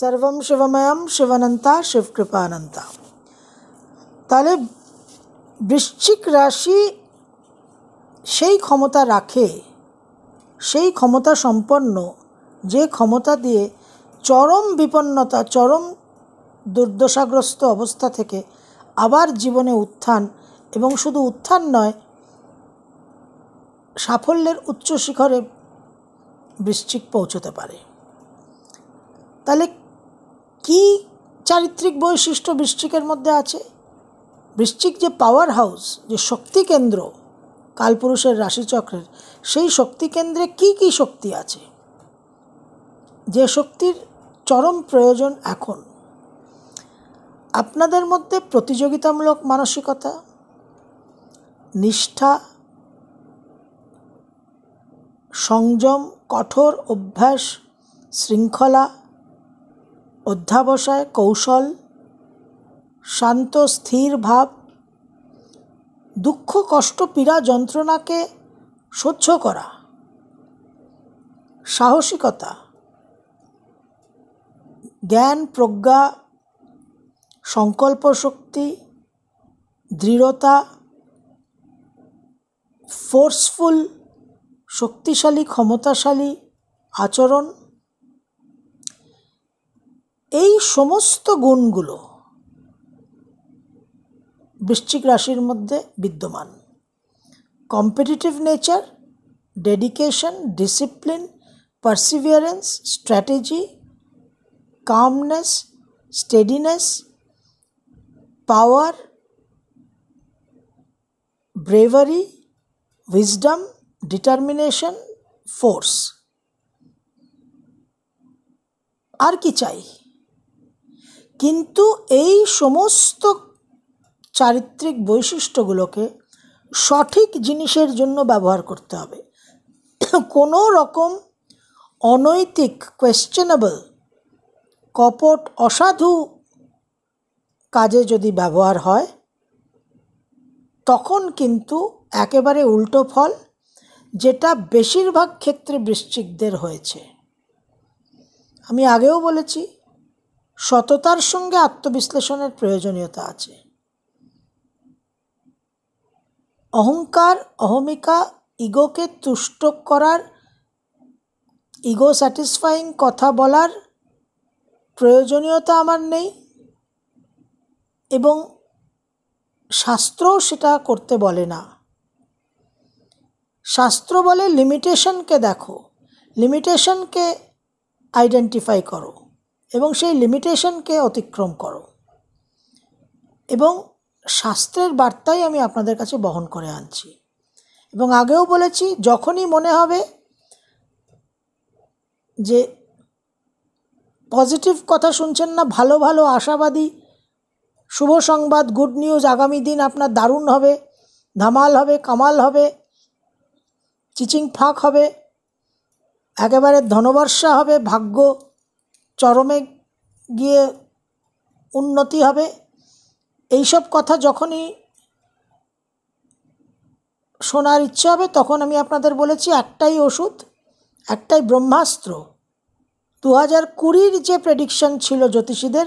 সর্বম শিবময়ম শিবনন্তা শিবকৃপানন্তা তাহলে বৃশ্চিক রাশি সেই ক্ষমতা রাখে সেই ক্ষমতা সম্পন্ন যে ক্ষমতা দিয়ে চরম বিপন্নতা চরম দুর্দশাগ্রস্ত অবস্থা থেকে আবার জীবনে উত্থান এবং শুধু উত্থান নয় সাফল্যের উচ্চ শিখরে বৃশ্চিক পৌঁছতে পারে তাহলে কি চারিত্রিক বৈশিষ্ট্য বৃশ্চিকের মধ্যে আছে বৃশ্চিক যে পাওয়ার হাউস যে শক্তি কেন্দ্র কালপুরুষের রাশিচক্রের সেই শক্তি কেন্দ্রে কি কি শক্তি আছে যে শক্তির চরম প্রয়োজন এখন আপনাদের মধ্যে প্রতিযোগিতামূলক মানসিকতা নিষ্ঠা সংযম কঠোর অভ্যাস শৃঙ্খলা অধ্যাবসায় কৌশল শান্ত স্থির ভাব দুঃখ কষ্ট পীড়া যন্ত্রণাকে সহ্য করা সাহসিকতা জ্ঞান প্রজ্ঞা সংকল্প শক্তি দৃঢ়তা ফোর্সফুল শক্তিশালী ক্ষমতাশালী আচরণ এই সমস্ত গুণগুলো বৃশ্চিক রাশির মধ্যে বিদ্যমান competitive nature dedication discipline perseverance strategy calmness steadiness power bravery wisdom determination force আর কি চাই কিন্তু এই সমস্ত চারিত্রিক বৈশিষ্ট্যগুলোকে সঠিক জিনিসের জন্য ব্যবহার করতে হবে কোনো রকম অনৈতিক কোয়েশ্চেনেবল কপট অসাধু কাজে যদি ব্যবহার হয় তখন কিন্তু একেবারে উল্টো ফল যেটা বেশিরভাগ ক্ষেত্রে বৃশ্চিকদের হয়েছে আমি আগেও বলেছি সততার সঙ্গে আত্মবিশ্লেষণের প্রয়োজনীয়তা আছে অহংকার অহমিকা ইগোকে তুষ্ট করার ইগো স্যাটিসফাইং কথা বলার প্রয়োজনীয়তা আমার নেই এবং শাস্ত্রও সেটা করতে বলে না শাস্ত্র বলে লিমিটেশনকে দেখো লিমিটেশনকে আইডেন্টিফাই করো এবং সেই লিমিটেশনকে অতিক্রম করো এবং শাস্ত্রের বার্তাই আমি আপনাদের কাছে বহন করে আনছি এবং আগেও বলেছি যখনই মনে হবে যে পজিটিভ কথা শুনছেন না ভালো ভালো আশাবাদী শুভ সংবাদ গুড নিউজ আগামী দিন আপনার দারুণ হবে ধামাল হবে কামাল হবে চিচিং ফাঁক হবে একেবারে ধনবর্ষা হবে ভাগ্য চরমে গিয়ে উন্নতি হবে এইসব কথা যখনই শোনার ইচ্ছে হবে তখন আমি আপনাদের বলেছি একটাই ওষুধ একটাই ব্রহ্মাস্ত্র দু হাজার কুড়ির যে প্রেডিকশন ছিল জ্যোতিষীদের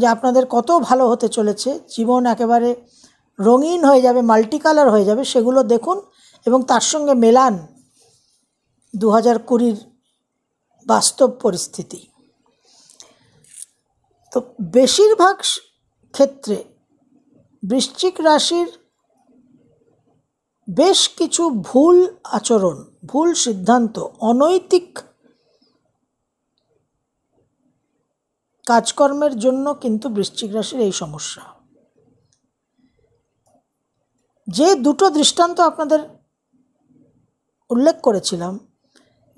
যে আপনাদের কত ভালো হতে চলেছে জীবন একেবারে রঙিন হয়ে যাবে মাল্টিকালার হয়ে যাবে সেগুলো দেখুন এবং তার সঙ্গে মেলান দু হাজার কুড়ির বাস্তব পরিস্থিতি তো বেশিরভাগ ক্ষেত্রে বৃশ্চিক রাশির বেশ কিছু ভুল আচরণ ভুল সিদ্ধান্ত অনৈতিক কাজকর্মের জন্য কিন্তু বৃশ্চিক রাশির এই সমস্যা যে দুটো দৃষ্টান্ত আপনাদের উল্লেখ করেছিলাম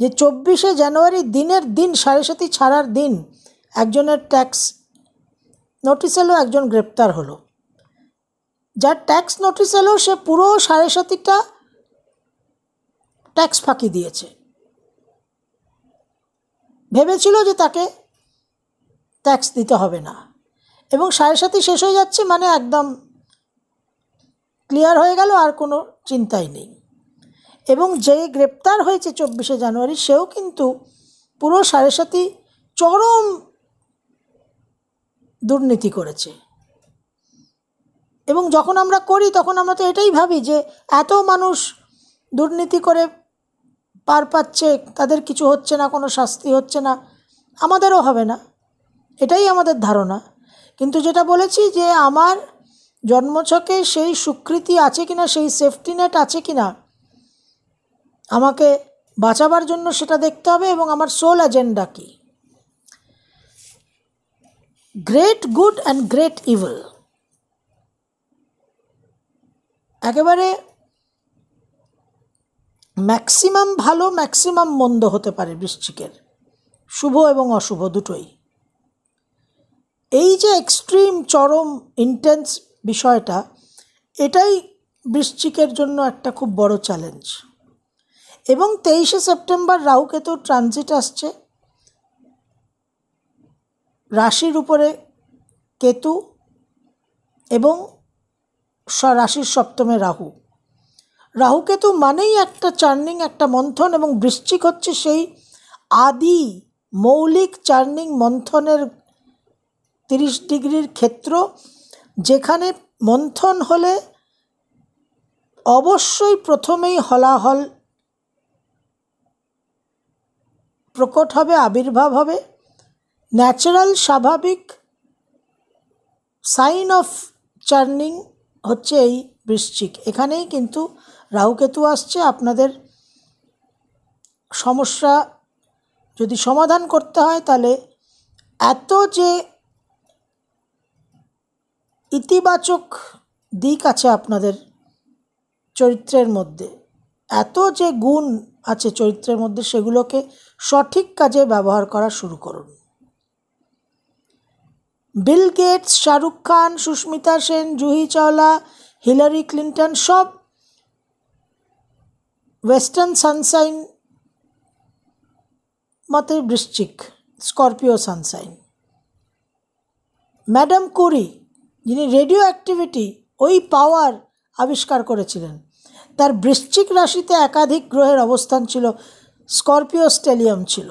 যে চব্বিশে জানুয়ারি দিনের দিন সাড়ে সাতি ছাড়ার দিন একজনের ট্যাক্স নোটিস এলো একজন গ্রেপ্তার হলো যার ট্যাক্স নোটিস এলো সে পুরো সাড়ে সাতিটা ট্যাক্স ফাঁকি দিয়েছে ভেবেছিল যে তাকে ট্যাক্স দিতে হবে না এবং সাড়ে সাতি শেষ হয়ে যাচ্ছে মানে একদম ক্লিয়ার হয়ে গেল আর কোনো চিন্তাই নেই এবং যে গ্রেপ্তার হয়েছে চব্বিশে জানুয়ারি সেও কিন্তু পুরো সাড়ে সাথী চরম দুর্নীতি করেছে এবং যখন আমরা করি তখন আমরা তো এটাই ভাবি যে এত মানুষ দুর্নীতি করে পার পাচ্ছে তাদের কিছু হচ্ছে না কোনো শাস্তি হচ্ছে না আমাদেরও হবে না এটাই আমাদের ধারণা কিন্তু যেটা বলেছি যে আমার জন্মছকে সেই স্বীকৃতি আছে কিনা সেই সেফটি নেট আছে কিনা আমাকে বাঁচাবার জন্য সেটা দেখতে হবে এবং আমার সোল এজেন্ডা কী great good and great evil একেবারে ম্যাক্সিমাম ভালো ম্যাক্সিমাম মন্দ হতে পারে বৃশ্চিকের শুভ এবং অশুভ দুটোই এই যে এক্সট্রিম চরম ইন্টেন্স বিষয়টা এটাই বৃশ্চিকের জন্য একটা খুব বড় চ্যালেঞ্জ এবং তেইশে সেপ্টেম্বর রাহুকেতুর ট্রানজিট আসছে রাশির উপরে কেতু এবং রাশির সপ্তমে রাহু রাহুকেতু মানেই একটা চার্নিং একটা মন্থন এবং বৃশ্চিক হচ্ছে সেই আদি মৌলিক চার্নিং মন্থনের তিরিশ ডিগ্রির ক্ষেত্র যেখানে মন্থন হলে অবশ্যই প্রথমেই হলাহল প্রকট হবে আবির্ভাব হবে ন্যাচারাল স্বাভাবিক সাইন অফ চার্নিং হচ্ছে এই বৃশ্চিক এখানেই কিন্তু রাহুকেতু আসছে আপনাদের সমস্যা যদি সমাধান করতে হয় তাহলে এত যে ইতিবাচক দিক আছে আপনাদের চরিত্রের মধ্যে এত যে গুণ আছে চরিত্রের মধ্যে সেগুলোকে সঠিক কাজে ব্যবহার করা শুরু করুন Bill Gates Shahrukh Khan Sushmita Sen Juhi Chawla Hillary Clinton সব ওয়েস্টার্ন সানসাইন মতে বৃশ্চিক স্করপিও সানসাইন ম্যাডাম কুরি যিনি রেডিও অ্যাক্টিভিটি ওই পাওয়ার আবিষ্কার করেছিলেন তার বৃশ্চিক রাশিতে একাধিক গ্রহের অবস্থান ছিল স্করপিও স্টেলিয়াম ছিল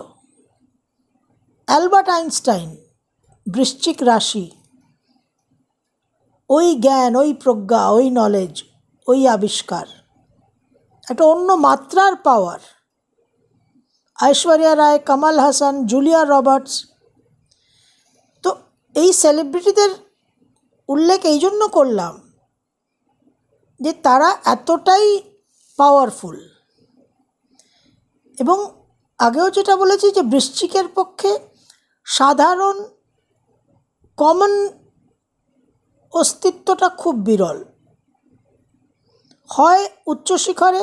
অ্যালবার্ট আইনস্টাইন বৃশ্চিক রাশি ওই জ্ঞান ওই প্রজ্ঞা ওই নলেজ ওই আবিষ্কার একটা অন্য মাত্রার power Aishwarya Rai Kamal Haasan Julia Roberts তো এই সেলিব্রিটিদের উল্লেখ এই জন্য করলাম যে তারা এতটাই পাওয়ারফুল এবং আগেও যেটা বলেছি যে বৃশ্চিকের পক্ষে সাধারণ কমন অস্তিত্বটা খুব বিরল হয় উচ্চ শিখরে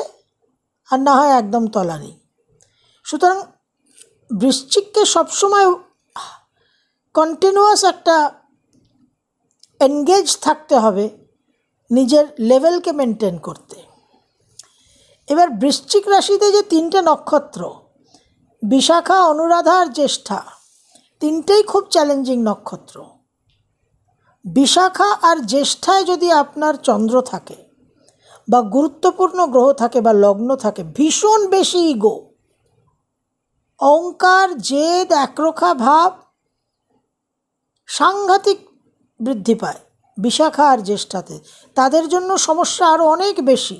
আর না হয় একদম তলানি সুতরাং বৃশ্চিককে সবসময় কন্টিনিউয়াস একটা এনগেজ থাকতে হবে নিজের লেভেলকে মেনটেন করতে এবার বৃশ্চিক রাশিতে যে তিনটে নক্ষত্র বিশাখা অনুরাধা আর জ্যেষ্ঠা তিনটেই খুব চ্যালেঞ্জিং নক্ষত্র বিশাখা আর জ্যেষ্ঠায় যদি আপনার চন্দ্র থাকে বা গুরুত্বপূর্ণ গ্রহ থাকে বা লগ্ন থাকে ভীষণ বেশি ইগো অহংকার জেদ একরোখা ভাব সাংঘাতিক বৃদ্ধি পায় বিশাখা আর জ্যেষ্ঠাতে তাদের জন্য সমস্যা আরও অনেক বেশি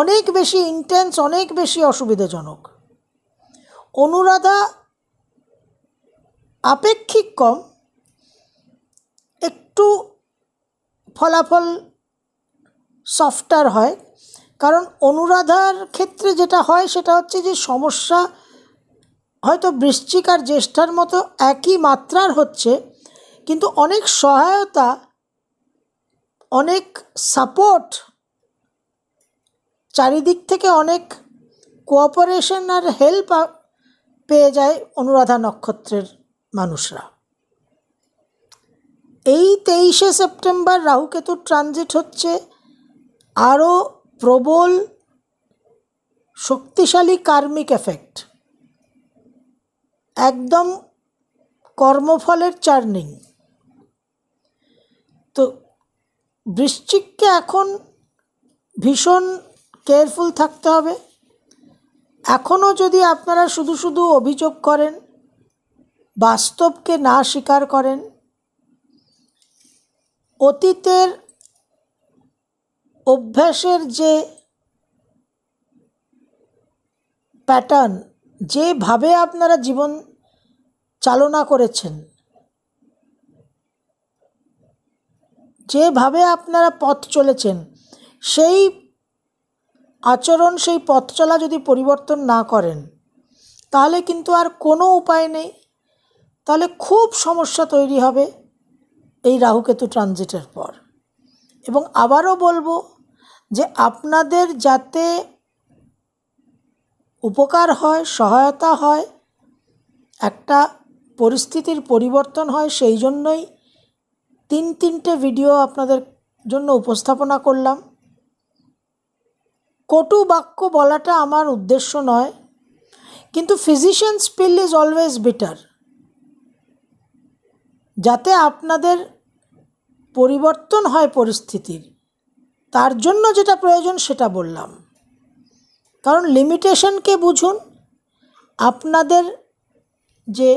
অনেক বেশি ইন্টেন্স অনেক বেশি অসুবিধাজনক অনুরাধা আপেক্ষিক কম একটু ফলাফল সফটার হয় কারণ অনুরাধার ক্ষেত্রে যেটা হয় সেটা হচ্ছে যে সমস্যা হয়তো বৃশ্চিক আর জ্যেষ্ঠার মতো একই মাত্রার হচ্ছে কিন্তু অনেক সহায়তা অনেক সাপোর্ট চারিদিক থেকে অনেক কোঅপারেশন আর হেল্প পেয়ে যায় অনুরাধা নক্ষত্রের মানুষরা এই তেইশে সেপ্টেম্বর রাহুকেতু ট্রানজিট হচ্ছে আরও প্রবল শক্তিশালী কার্মিক এফেক্ট একদম কর্মফলের চার্নিং তো বৃশ্চিককে এখন ভীষণ কেয়ারফুল থাকতে হবে এখনও যদি আপনারা শুধু শুধু অভিযোগ করেন বাস্তবকে না স্বীকার করেন অতীতের অভ্যাসের যে প্যাটার্ন যেভাবে আপনারা জীবন চালনা করেছেন যেভাবে আপনারা পথ চলেছেন সেই আচরণ সেই পথচলা যদি পরিবর্তন না করেন তাহলে কিন্তু আর কোনো উপায় নেই তাহলে খুব সমস্যা তৈরি হবে এই রাহুকেতু ট্রানজিটের পর এবং আবারও বলবো যে আপনাদের যাতে উপকার হয় সহায়তা হয় একটা পরিস্থিতির পরিবর্তন হয় সেই জন্যই তিন তিনটে ভিডিও আপনাদের জন্য উপস্থাপনা করলাম কটু বাক্য বলাটা আমার উদ্দেশ্য নয় কিন্তু physician spill is always better যাতে আপনাদের পরিবর্তন হয় পরিস্থিতির তার জন্য যেটা প্রয়োজন সেটা বললাম কারণ লিমিটেশনকে বুঝুন আপনাদের যে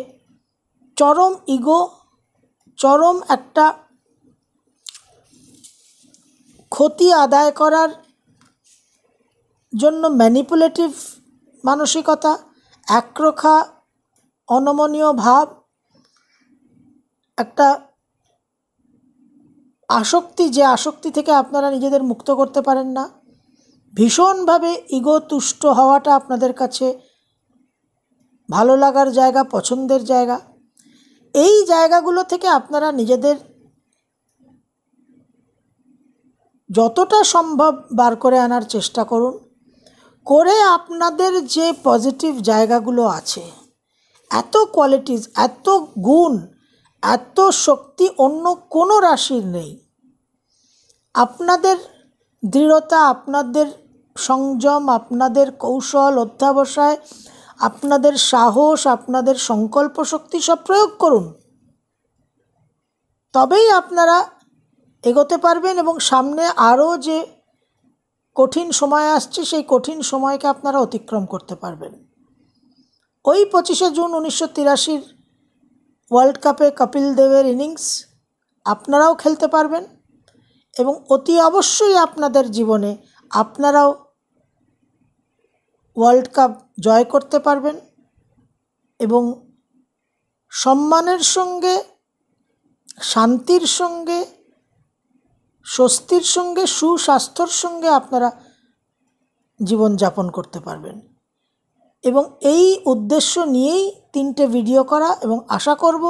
চরম ইগো চরম একটা ক্ষতি আদায় করার জন্য ম্যানিপুলেটিভ মানসিকতা একরোখা অনমনীয় ভাব একটা আসক্তি যে আসক্তি থেকে আপনারা নিজেদের মুক্ত করতে পারেন না ভীষণভাবে ইগো তুষ্ট হওয়াটা আপনাদের কাছে ভালো লাগার জায়গা পছন্দের জায়গা এই জায়গাগুলো থেকে আপনারা নিজেদের যতটা সম্ভব বার করে আনার চেষ্টা করুন করে আপনাদের যে পজিটিভ জায়গাগুলো আছে এত কোয়ালিটিস এত গুণ এত শক্তি অন্য কোনো রাশির নেই আপনাদের দৃঢ়তা আপনাদের সংযম আপনাদের কৌশল অধ্যাবসায় আপনাদের সাহস আপনাদের সংকল্প শক্তি সব প্রয়োগ করুন তবেই আপনারা এগোতে পারবেন এবং সামনে আরও যে কঠিন সময় আসছে সেই কঠিন সময়কে আপনারা অতিক্রম করতে পারবেন ওই পঁচিশে জুন উনিশশো তিরাশির ওয়ার্ল্ড কাপে কপিল দেবের ইনিংস আপনারাও খেলতে পারবেন এবং অতি অবশ্যই আপনাদের জীবনে আপনারাও ওয়ার্ল্ড কাপ জয় করতে পারবেন এবং সম্মানের সঙ্গে শান্তির সঙ্গে স্বস্তির সঙ্গে সুস্বাস্থ্যর সঙ্গে আপনারা জীবনযাপন করতে পারবেন এবং এই উদ্দেশ্য নিয়েই তিনটে ভিডিও করা এবং আশা করব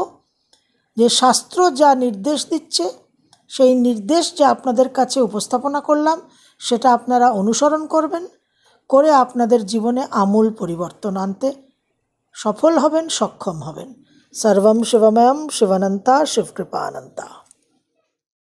যে শাস্ত্র যা নির্দেশ দিচ্ছে সেই নির্দেশ যা আপনাদের কাছে উপস্থাপনা করলাম সেটা আপনারা অনুসরণ করবেন করে আপনাদের জীবনে আমূল পরিবর্তন আনতে সফল হবেন সক্ষম হবেন সর্বম শিবময়ম শিবানন্তা শিবকৃপানন্তা